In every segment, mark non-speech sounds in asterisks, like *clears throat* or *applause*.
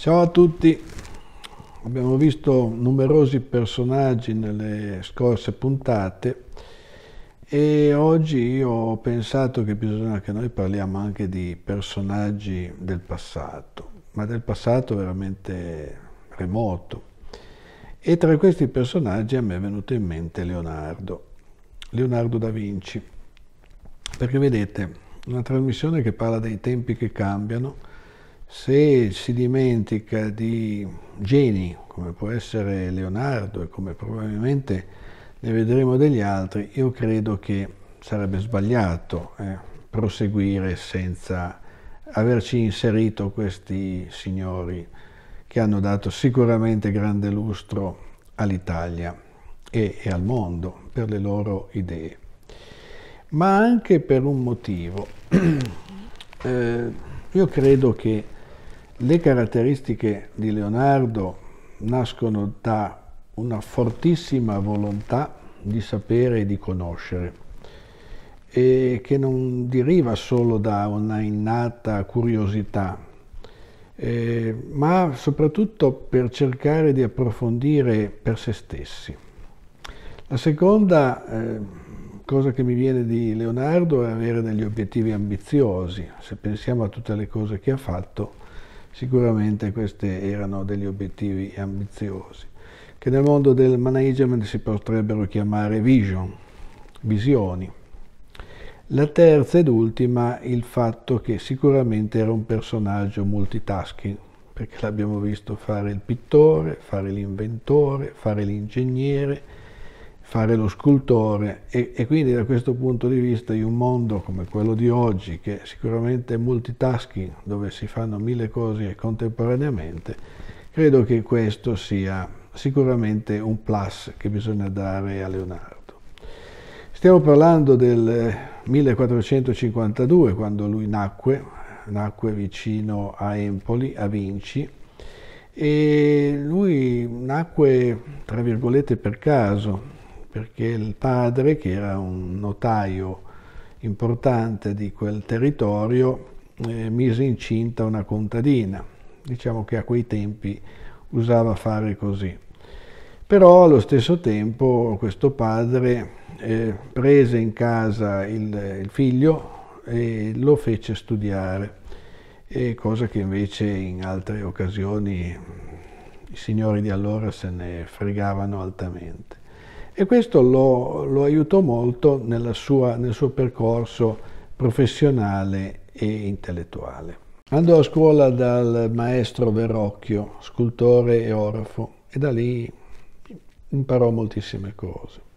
Ciao a tutti, abbiamo visto numerosi personaggi nelle scorse puntate e oggi ho pensato che bisogna che noi parliamo anche di personaggi del passato, ma del passato veramente remoto. E tra questi personaggi a me è venuto in mente Leonardo, Leonardo da Vinci, perché vedete, una trasmissione che parla dei tempi che cambiano, se si dimentica di geni come può essere Leonardo e come probabilmente ne vedremo degli altri, io credo che sarebbe sbagliato eh, proseguire senza averci inserito questi signori che hanno dato sicuramente grande lustro all'Italia e, e al mondo per le loro idee, ma anche per un motivo. *clears throat* eh, io credo che le caratteristiche di Leonardo nascono da una fortissima volontà di sapere e di conoscere, e che non deriva solo da una innata curiosità, eh, ma soprattutto per cercare di approfondire per se stessi. La seconda eh, cosa che mi viene di Leonardo è avere degli obiettivi ambiziosi, se pensiamo a tutte le cose che ha fatto, Sicuramente questi erano degli obiettivi ambiziosi, che nel mondo del management si potrebbero chiamare vision, visioni. La terza ed ultima, il fatto che sicuramente era un personaggio multitasking, perché l'abbiamo visto fare il pittore, fare l'inventore, fare l'ingegnere, fare lo scultore e, e, quindi da questo punto di vista in un mondo come quello di oggi che sicuramente è multitasking dove si fanno mille cose contemporaneamente credo che questo sia sicuramente un plus che bisogna dare a Leonardo stiamo parlando del 1452 quando lui nacque nacque vicino a Empoli a Vinci e lui nacque tra virgolette per caso perché il padre, che era un notaio importante di quel territorio, eh, mise incinta una contadina. Diciamo che a quei tempi usava fare così. Però allo stesso tempo questo padre eh, prese in casa il, il, figlio e lo fece studiare, e cosa che invece in altre occasioni i signori di allora se ne fregavano altamente e questo lo, lo aiutò molto sua, nel suo percorso professionale e intellettuale. Andò a scuola dal maestro Verrocchio, scultore e orafo, e da lì imparò moltissime cose.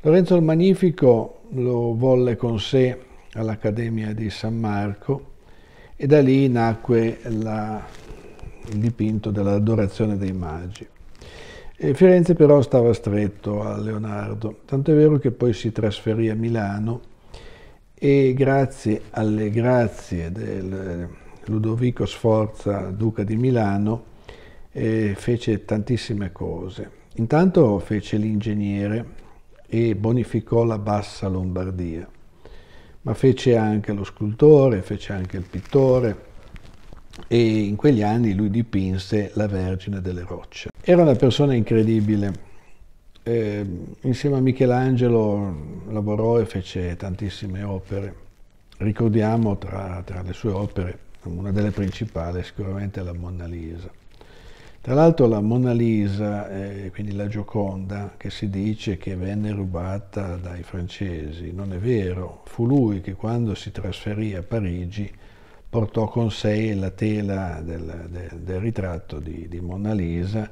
Lorenzo il Magnifico lo volle con sé all'Accademia di San Marco e da lì nacque la, il dipinto dell'adorazione dei magi. E Firenze però stava stretto a Leonardo, tanto è vero che poi si trasferì a Milano e grazie alle grazie del Ludovico Sforza, duca di Milano, eh, fece tantissime cose. Intanto fece l'ingegnere e bonificò la bassa Lombardia, ma fece anche lo scultore, fece anche il pittore, e in quegli anni lui dipinse la Vergine delle Rocce. Era una persona incredibile. Eh, insieme a Michelangelo lavorò e fece tantissime opere. Ricordiamo tra, tra le sue opere una delle principali sicuramente la Mona Lisa. Tra l'altro la Mona Lisa, eh, quindi la Gioconda, che si dice che venne rubata dai francesi, non è vero, fu lui che quando si trasferì a Parigi portò con sé la tela del, del, del ritratto di, di, Mona Lisa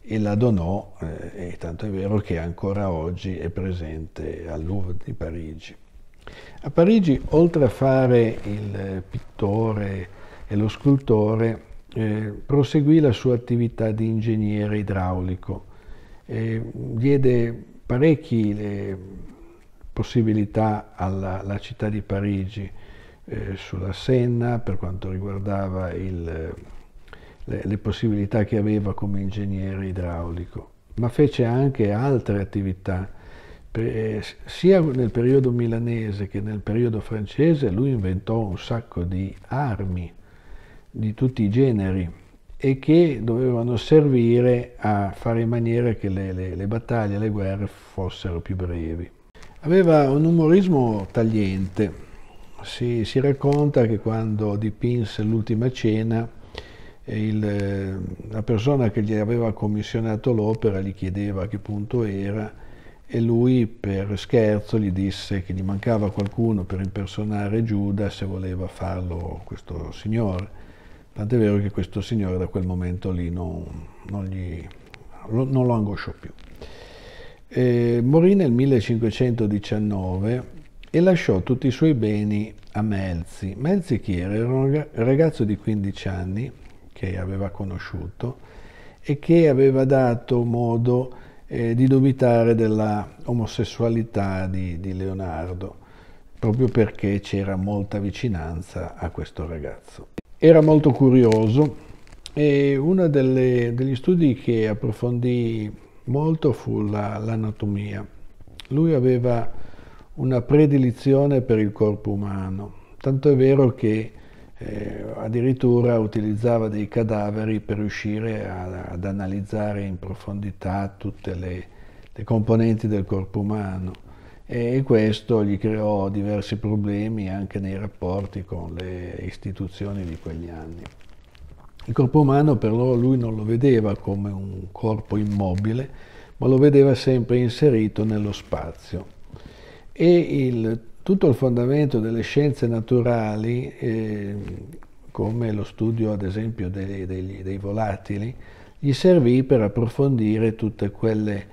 e la donò, eh, e tanto è vero che ancora oggi è presente al Louvre di Parigi. A Parigi, oltre a fare il pittore e lo scultore, eh, proseguì la sua attività di ingegnere idraulico. Eh, diede parecchie possibilità alla, alla città di Parigi eh, sulla Senna, per quanto riguardava il, eh, le, le possibilità che aveva come ingegnere idraulico, ma fece anche altre attività. Per, eh, sia nel periodo milanese che nel periodo francese lui inventò un sacco di armi di tutti i generi e che dovevano servire a fare in maniera che le, le, le battaglie, le guerre fossero più brevi. Aveva un umorismo tagliente, si, si racconta che quando dipinse l'ultima cena, eh, il, eh, la persona che gli aveva commissionato l'opera gli chiedeva a che punto era e lui per scherzo gli disse che gli mancava qualcuno per impersonare Giuda se voleva farlo questo signore. Tant'è vero che questo signore da quel momento lì non, non, gli, non lo angosciò più. E eh, morì nel 1519 e lasciò tutti i suoi beni a Melzi. Melzi chi era? Era un ragazzo di 15 anni che aveva conosciuto e che aveva dato modo eh, di dubitare della omosessualità di, di Leonardo, proprio perché c'era molta vicinanza a questo ragazzo. Era molto curioso e uno degli studi che approfondì molto fu l'anatomia. La, Lui aveva una predilizione per il corpo umano, tanto è vero che eh, addirittura utilizzava dei cadaveri per riuscire a, ad analizzare in profondità tutte le, le componenti del corpo umano e, questo gli creò diversi problemi anche nei rapporti con le istituzioni di quegli anni. Il corpo umano però lui non lo vedeva come un corpo immobile, ma lo vedeva sempre inserito nello spazio e il, tutto il fondamento delle scienze naturali, eh, come lo studio ad esempio dei, dei, dei, volatili, gli servì per approfondire tutte quelle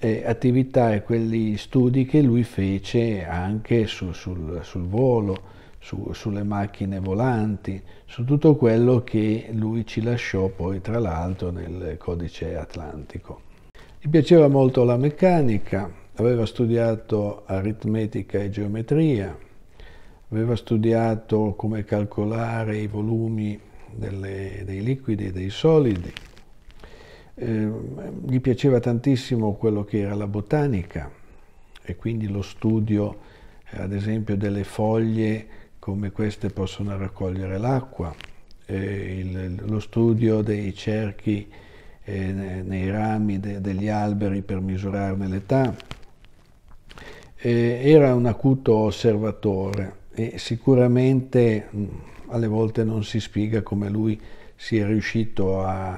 eh, attività e quegli studi che lui fece anche su, sul, sul, volo, su, sulle macchine volanti, su tutto quello che lui ci lasciò poi tra l'altro nel codice atlantico. Gli piaceva molto la meccanica, aveva studiato aritmetica e geometria, aveva studiato come calcolare i volumi delle, dei liquidi e dei solidi, eh, gli piaceva tantissimo quello che era la botanica e quindi lo studio eh, ad esempio delle foglie come queste possono raccogliere l'acqua, eh, il, lo studio dei cerchi eh, nei rami de, degli alberi per misurarne l'età, eh, era un acuto osservatore e sicuramente mh, mm, alle volte non si spiega come lui sia riuscito a,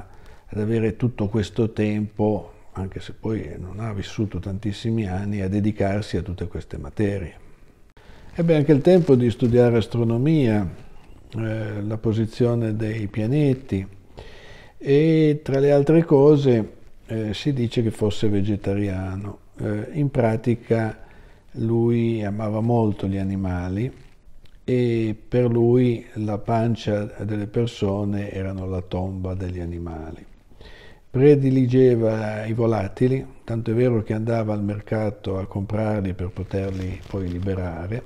ad avere tutto questo tempo, anche se poi non ha vissuto tantissimi anni, a dedicarsi a tutte queste materie. Ebbe anche il tempo di studiare astronomia, eh, la posizione dei pianeti e tra le altre cose eh, si dice che fosse vegetariano. Eh, in pratica lui amava molto gli animali e per lui la pancia delle persone erano la tomba degli animali. Prediligeva i volatili, tanto è vero che andava al mercato a comprarli per poterli poi liberare.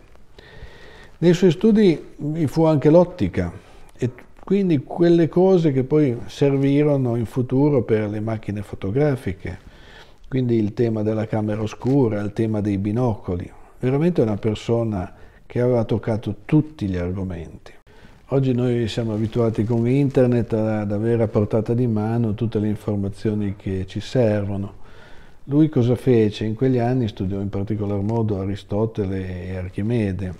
Nei suoi studi vi fu anche l'ottica e quindi quelle cose che poi servirono in futuro per le macchine fotografiche quindi il tema della camera oscura, il tema dei binocoli, veramente una persona che aveva toccato tutti gli argomenti. Oggi noi siamo abituati con internet ad avere a portata di mano tutte le informazioni che ci servono. Lui cosa fece? In quegli anni studiò in particolar modo Aristotele e Archimede,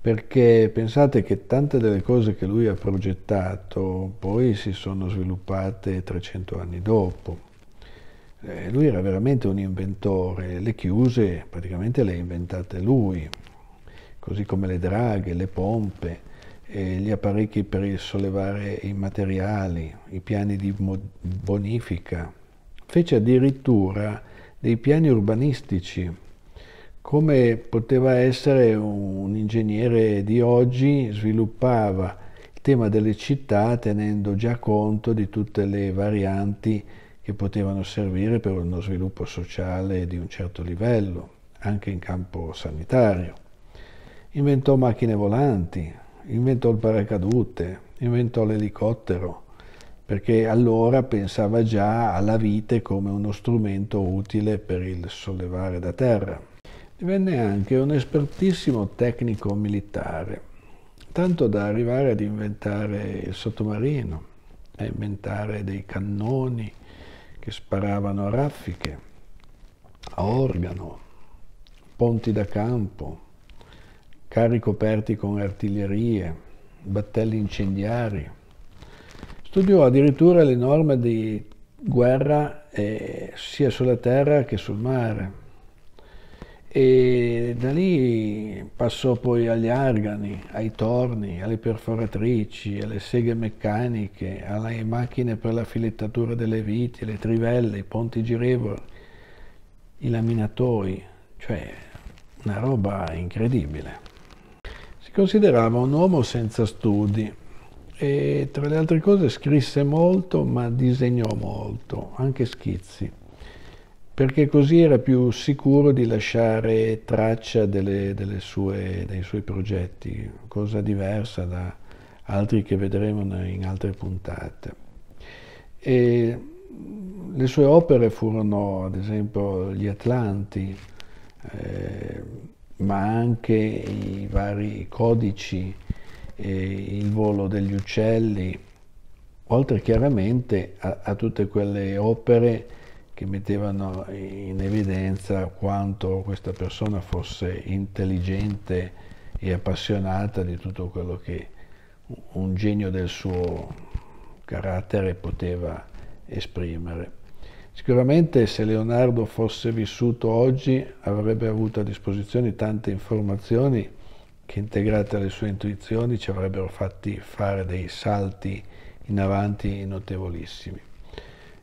perché pensate che tante delle cose che lui ha progettato poi si sono sviluppate 300 anni dopo eh, lui era veramente un inventore, le chiuse praticamente le ha inventate lui, così come le draghe, le pompe, eh, gli apparecchi per sollevare i materiali, i piani di bonifica. Fece addirittura dei piani urbanistici come poteva essere un ingegnere di oggi, sviluppava il tema delle città tenendo già conto di tutte le varianti che potevano servire per uno sviluppo sociale di un certo livello, anche in campo sanitario. Inventò macchine volanti, inventò il paracadute, inventò l'elicottero, perché allora pensava già alla vite come uno strumento utile per il sollevare da terra. Divenne anche un espertissimo tecnico militare, tanto da arrivare ad inventare il sottomarino, a inventare dei cannoni, che sparavano a raffiche, a organo, ponti da campo, carri coperti con artiglierie, battelli incendiari. Studiò addirittura le norme di guerra eh, sia sulla terra che sul mare e da lì passò poi agli argani, ai torni, alle perforatrici, alle seghe meccaniche, alle macchine per la filettatura delle viti, le trivelle, i ponti girevoli, i laminatoi, cioè una roba incredibile. Si considerava un uomo senza studi e tra le altre cose scrisse molto ma disegnò molto, anche schizzi perché così era più sicuro di lasciare traccia delle, delle sue, dei suoi progetti, cosa diversa da altri che vedremo in altre puntate. E le sue opere furono ad esempio gli Atlanti, eh, ma anche i vari codici, eh, il volo degli uccelli, oltre chiaramente a, a tutte quelle opere che mettevano in evidenza quanto questa persona fosse intelligente e appassionata di tutto quello che un genio del suo carattere poteva esprimere. Sicuramente se Leonardo fosse vissuto oggi avrebbe avuto a disposizione tante informazioni che integrate alle sue intuizioni ci avrebbero fatti fare dei salti in avanti notevolissimi.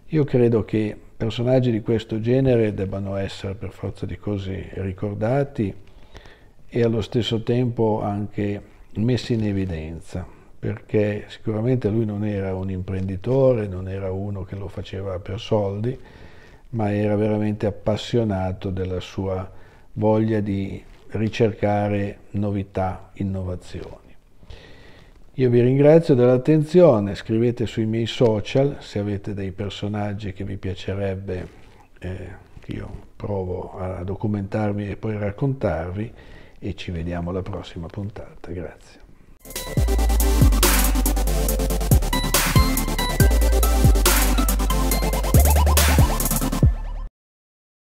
Io credo che personaggi di questo genere debbano essere per forza di cose ricordati e allo stesso tempo anche messi in evidenza, perché sicuramente lui non era un imprenditore, non era uno che lo faceva per soldi, ma era veramente appassionato della sua voglia di ricercare novità, innovazioni. Io vi ringrazio dell'attenzione, scrivete sui miei social se avete dei personaggi che vi piacerebbe eh, che io provo a documentarmi e poi raccontarvi e ci vediamo alla prossima puntata. Grazie.